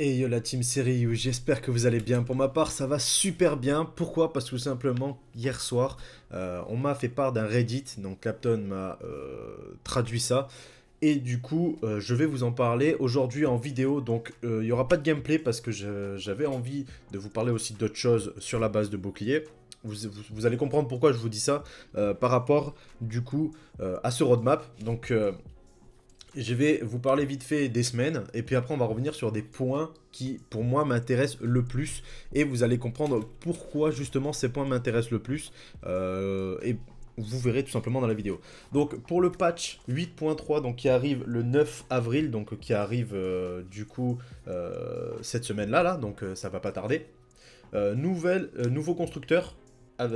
Et yo la team série j'espère que vous allez bien. Pour ma part, ça va super bien. Pourquoi Parce que tout simplement, hier soir, euh, on m'a fait part d'un Reddit, donc Captain m'a euh, traduit ça. Et du coup, euh, je vais vous en parler aujourd'hui en vidéo. Donc, il n'y aura pas de gameplay parce que j'avais envie de vous parler aussi d'autres choses sur la base de bouclier. Vous, allez comprendre pourquoi je vous dis ça par rapport, du coup, à ce roadmap. Donc, je vais vous parler vite fait des semaines, et puis après on va revenir sur des points qui pour moi m'intéressent le plus, et vous allez comprendre pourquoi justement ces points m'intéressent le plus, euh, et vous verrez tout simplement dans la vidéo. Donc pour le patch 8.3 donc qui arrive le 9 avril, donc qui arrive euh, du coup euh, cette semaine là, là donc ça va pas tarder. nouveau constructeur,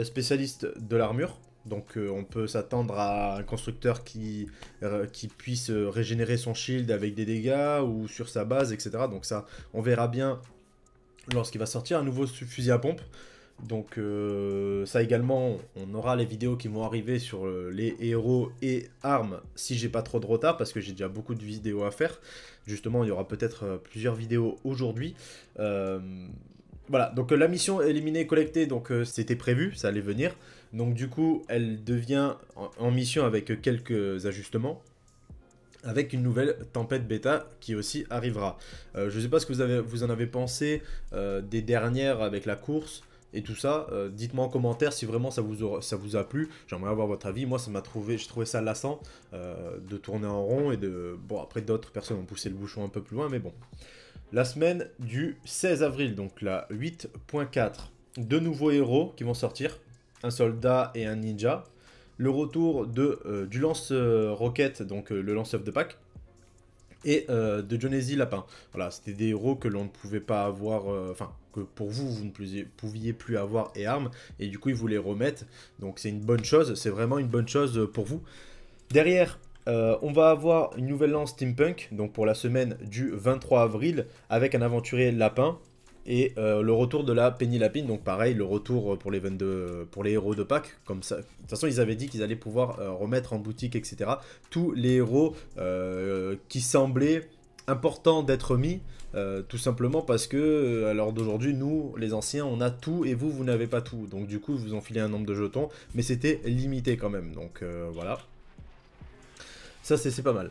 spécialiste de l'armure, donc euh, on peut s'attendre à un constructeur qui, euh, qui puisse euh, régénérer son shield avec des dégâts ou sur sa base, etc. Donc ça, on verra bien lorsqu'il va sortir un nouveau fusil à pompe. Donc ça également, on aura les vidéos qui vont arriver sur les héros et armes si j'ai pas trop de retard parce que j'ai déjà beaucoup de vidéos à faire. Justement, il y aura peut-être plusieurs vidéos aujourd'hui. Voilà, donc euh, la mission éliminée collectée, donc euh, c'était prévu, ça allait venir. Donc du coup, elle devient en, mission avec euh, quelques ajustements avec une nouvelle tempête bêta qui aussi arrivera. je ne sais pas ce que vous, avez, vous en avez pensé des dernières avec la course et tout ça. Dites-moi en commentaire si vraiment ça vous, ça vous a plu. J'aimerais avoir votre avis. Moi, ça m'a trouvé, je trouvais ça lassant de tourner en rond et de... Bon, après d'autres personnes ont poussé le bouchon un peu plus loin, mais bon. La semaine du 16 avril, donc la 8.4, deux nouveaux héros qui vont sortir, un soldat et un ninja. Le retour de, euh, du lance-roquette, donc euh, le lance de pack, et euh, de Jonesy Lapin. Voilà, c'était des héros que l'on ne pouvait pas avoir, enfin, que pour vous, vous ne pouviez, pouviez plus avoir et armes, et du coup, ils vous les remettent. Donc, c'est une bonne chose, c'est vraiment une bonne chose pour vous. Derrière, euh, on va avoir une nouvelle lance steampunk, donc pour la semaine du 23 avril, avec un aventurier lapin et euh, le retour de la Penny Lapine. Donc pareil, le retour euh, pour les, 22, pour les héros de Pâques. Comme ça. De toute façon, ils avaient dit qu'ils allaient pouvoir remettre en boutique, etc. Tous les héros qui semblaient importants d'être mis. tout simplement parce que, à l'heure d'aujourd'hui, nous, les anciens, on a tout et vous, vous n'avez pas tout. Donc, du coup, vous filé un nombre de jetons, mais c'était limité quand même. Donc, voilà. Ça, c'est pas mal.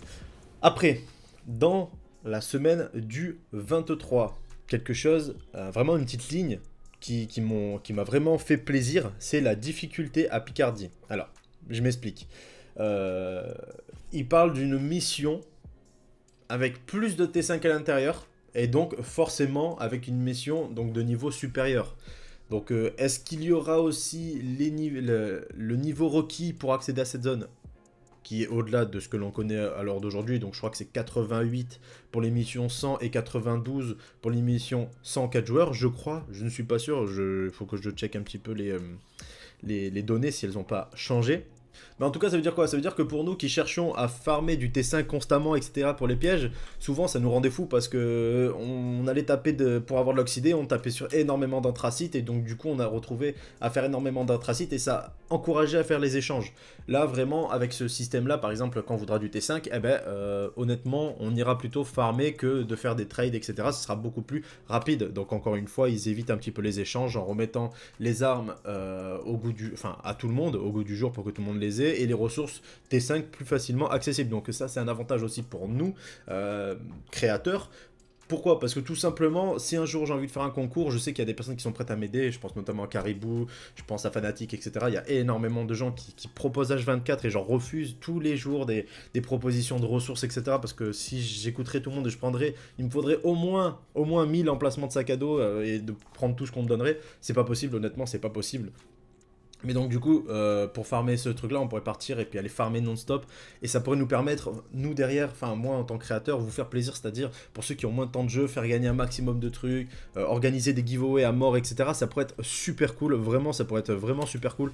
Après, dans la semaine du 23, quelque chose, euh, vraiment une petite ligne qui, qui m'a vraiment fait plaisir, c'est la difficulté à Picardie. Alors, je m'explique. Euh, il parle d'une mission avec plus de T5 à l'intérieur, et donc forcément avec une mission donc, de niveau supérieur. Donc euh, est-ce qu'il y aura aussi les le, niveau requis pour accéder à cette zone qui est au-delà de ce que l'on connaît à l'heure d'aujourd'hui. Donc je crois que c'est 88 pour l'émission 100 et 92 pour l'émission 104 joueurs, je crois. Je ne suis pas sûr, il faut que je check un petit peu les, euh, les, données si elles n'ont pas changé. Mais en tout cas, ça veut dire quoi Ça veut dire que pour nous qui cherchons à farmer du T5 constamment, etc., pour les pièges, souvent ça nous rendait fous parce que euh, on allait taper de, pour avoir de l'oxydé, on tapait sur énormément d'anthracite et donc du coup on a retrouvé à faire énormément d'anthracite et ça Encourager à faire les échanges. Là, vraiment, avec ce système-là, par exemple, quand on voudra du T5, eh ben, euh, honnêtement, on ira plutôt farmer que de faire des trades, etc. Ce sera beaucoup plus rapide. Donc, encore une fois, ils évitent un petit peu les échanges en remettant les armes euh, au goût du, enfin, à tout le monde, au goût du jour pour que tout le monde les ait, et les ressources T5 plus facilement accessibles. Donc, ça, c'est un avantage aussi pour nous, euh, créateurs, pourquoi Parce que tout simplement, si un jour j'ai envie de faire un concours, je sais qu'il y a des personnes qui sont prêtes à m'aider. Je pense notamment à Caribou, je pense à Fanatic, etc. Il y a énormément de gens qui, proposent H24 et j'en refuse tous les jours des, des, propositions de ressources, etc. Parce que si j'écouterais tout le monde et je prendrais, il me faudrait au moins, au moins 1000 emplacements de sac à dos euh, et de prendre tout ce qu'on me donnerait. C'est pas possible, honnêtement, c'est pas possible. Mais donc du coup, euh, pour farmer ce truc-là, on pourrait partir et puis aller farmer non-stop. Et ça pourrait nous permettre, nous derrière, enfin moi en tant que créateur, vous faire plaisir, c'est-à-dire pour ceux qui ont moins de temps de jeu, faire gagner un maximum de trucs, euh, organiser des giveaways à mort, etc. Ça pourrait être super cool, vraiment, ça pourrait être vraiment super cool.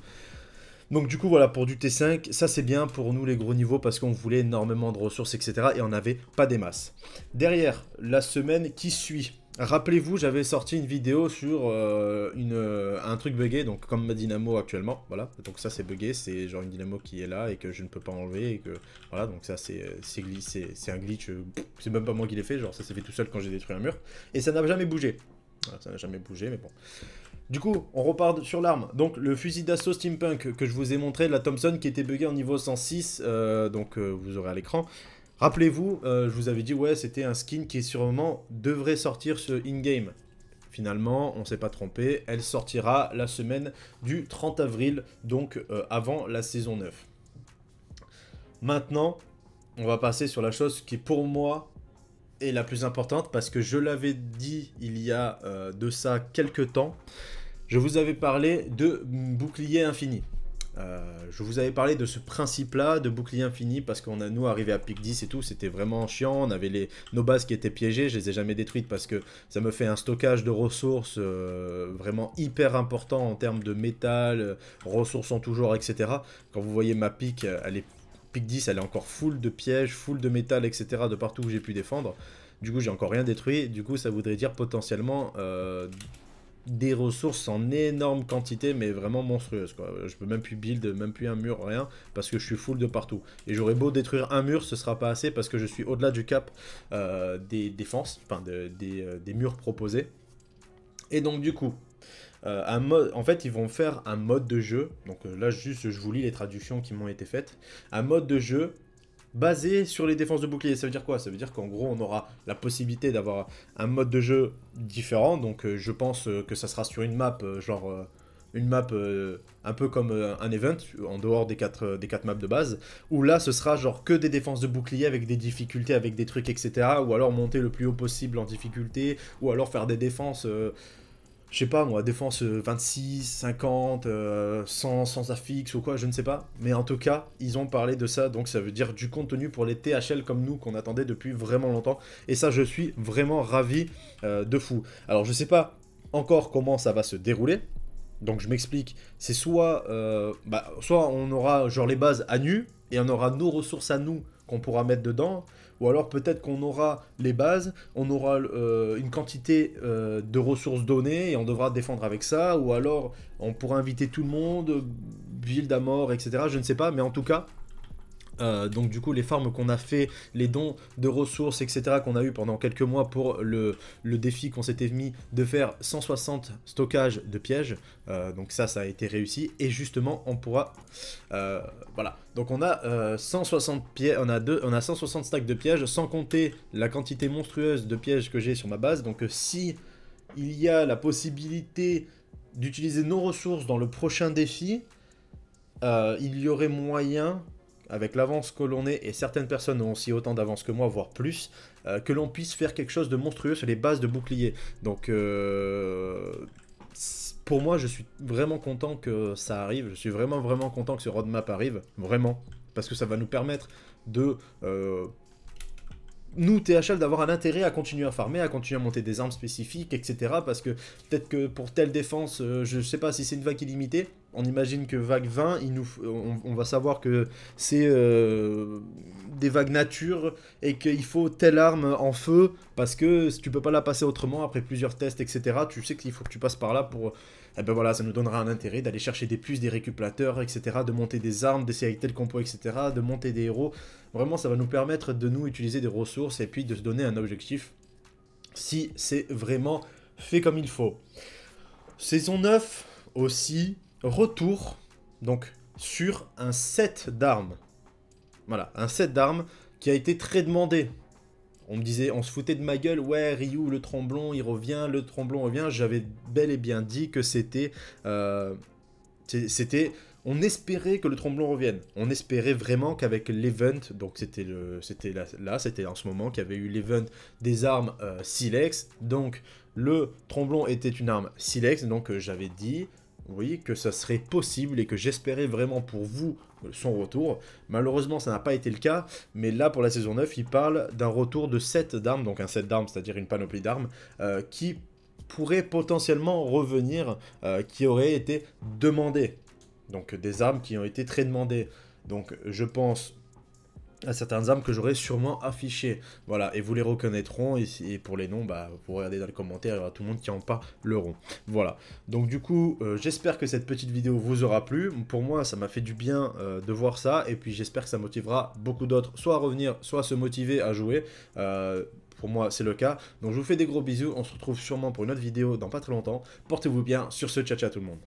Donc du coup voilà pour du T5, ça c'est bien pour nous les gros niveaux parce qu'on voulait énormément de ressources etc et on n'avait pas des masses. Derrière la semaine qui suit, Rappelez-vous, j'avais sorti une vidéo sur euh, une, euh, un truc buggé, donc comme ma dynamo actuellement, voilà. Donc ça c'est buggé, c'est genre une dynamo qui est là et que je ne peux pas enlever et que voilà, donc ça c'est euh, c'est un glitch, c'est même pas moi qui l'ai fait, genre ça s'est fait tout seul quand j'ai détruit un mur et ça n'a jamais bougé. ça n'a jamais bougé, mais bon. Du coup, on repart sur l'arme. Donc, le fusil d'assaut steampunk que je vous ai montré, la Thompson qui était buggée en niveau 106, donc vous aurez à l'écran. Rappelez-vous, euh, je vous avais dit, ouais, c'était un skin qui sûrement devrait sortir ce in-game. Finalement, on ne s'est pas trompé, elle sortira la semaine du 30 avril, donc euh, avant la saison 9. Maintenant, on va passer sur la chose qui pour moi est la plus importante parce que je l'avais dit il y a euh, de ça quelques temps. Je vous avais parlé de bouclier infini. Euh, je vous avais parlé de ce principe-là, de bouclier infini, parce qu'on a, nous, arrivé à pic 10 et tout, c'était vraiment chiant. On avait les, nos bases qui étaient piégées, je les ai jamais détruites parce que ça me fait un stockage de ressources euh, vraiment hyper important en termes de métal, euh, ressources en toujours, genre, etc. Quand vous voyez ma pique, elle est pic 10, elle est encore full de pièges, full de métal, etc. de partout où j'ai pu défendre. Du coup, j'ai encore rien détruit. Du coup, ça voudrait dire potentiellement des ressources en énorme quantité, mais vraiment monstrueuse. Quoi. Je peux même plus build, même plus un mur, rien, parce que je suis full de partout. Et j'aurais beau détruire un mur, ce sera pas assez parce que je suis au-delà du cap euh, des défenses, enfin euh, des, murs proposés. Et donc du coup, euh, mode, en fait ils vont faire un mode de jeu, donc là juste je vous lis les traductions qui m'ont été faites, un mode de jeu basé sur les défenses de bouclier. Ça veut dire quoi Ça veut dire qu'en gros, on aura la possibilité d'avoir un mode de jeu différent. Donc, euh, je pense euh, que ça sera sur une map, euh, genre une map un peu comme un event, en dehors des 4 des quatre maps de base, où là ce sera genre que des défenses de bouclier avec des difficultés, avec des trucs, etc. Ou alors monter le plus haut possible en difficulté, ou alors faire des défenses je sais pas moi, défense 26, 50, 100, sans affix ou quoi, je ne sais pas. Mais en tout cas, ils ont parlé de ça, donc ça veut dire du contenu pour les THL comme nous, qu'on attendait depuis vraiment longtemps. Et ça, je suis vraiment ravi euh, de fou. Alors je sais pas encore comment ça va se dérouler. Donc je m'explique, c'est soit, euh, bah, soit on aura genre les bases à nu, et on aura nos ressources à nous qu'on pourra mettre dedans, ou alors peut-être qu'on aura les bases, on aura euh, une quantité euh, de ressources données et on devra défendre avec ça, ou alors on pourra inviter tout le monde, euh, ville d'amour, etc. Je ne sais pas, mais en tout cas, euh, donc du coup les formes qu'on a fait, les dons de ressources, etc. qu'on a eu pendant quelques mois pour le, le défi qu'on s'était mis de faire 160 stockages de pièges. Euh, donc ça, ça a été réussi. Et justement, on pourra... Euh, voilà. Donc on a 160 pièges, on a, deux, on a 160 stacks de pièges, sans compter la quantité monstrueuse de pièges que j'ai sur ma base. Donc si il y a la possibilité d'utiliser nos ressources dans le prochain défi, il y aurait moyen avec l'avance que l'on est, et certaines personnes ont aussi autant d'avance que moi, voire plus, euh, que l'on puisse faire quelque chose de monstrueux sur les bases de boucliers. Donc, euh, pour moi, je suis vraiment content que ça arrive. Je suis vraiment, vraiment content que ce roadmap arrive. Vraiment. Parce que ça va nous permettre de... Euh, nous, THL, d'avoir un intérêt à continuer à farmer, à continuer à monter des armes spécifiques, etc. Parce que peut-être que pour telle défense, je ne sais pas si c'est une vague illimitée, on imagine que vague 20, on, va savoir que c'est euh, des vagues nature et qu'il faut telle arme en feu parce que tu peux pas la passer autrement après plusieurs tests, etc. Tu sais qu'il faut que tu passes par là pour. Eh ben voilà, ça nous donnera un intérêt d'aller chercher des puces, des récupérateurs, etc. De monter des armes, d'essayer avec tel compo, etc. De monter des héros. Vraiment, ça va nous permettre de nous utiliser des ressources et puis de se donner un objectif si c'est vraiment fait comme il faut. Saison 9 aussi, retour donc sur un set d'armes. Voilà, un set d'armes qui a été très demandé. On me disait, on se foutait de ma gueule, ouais, Ryu, le tromblon, il revient, le tromblon revient. J'avais bel et bien dit que c'était... Euh, c'était... On espérait que le tromblon revienne. On espérait vraiment qu'avec l'event, donc c'était le, c'était là, c'était en ce moment qu'il y avait eu l'event des armes euh, silex. Donc le tromblon était une arme silex. Donc euh, j'avais dit, oui, que ça serait possible et que j'espérais vraiment pour vous son retour. Malheureusement, ça n'a pas été le cas, mais là, pour la saison 9, il parle d'un retour de 7 d'armes, donc un 7 d'armes, c'est-à-dire une panoplie d'armes, euh, qui pourrait potentiellement revenir, euh, qui aurait été demandée. Donc des armes qui ont été très demandées. Donc je pense à certaines armes que j'aurais sûrement affichées. Voilà, et vous les reconnaîtront, et, pour les noms, bah, vous regardez dans les commentaires, il y aura tout le monde qui en rond Voilà, donc du coup, euh, j'espère que cette petite vidéo vous aura plu. Pour moi, ça m'a fait du bien euh, de voir ça, et puis j'espère que ça motivera beaucoup d'autres, soit à revenir, soit à se motiver à jouer. Euh, pour moi c'est le cas. Donc je vous fais des gros bisous, on se retrouve sûrement pour une autre vidéo dans pas très longtemps. Portez-vous bien, sur ce, ciao ciao tout le monde.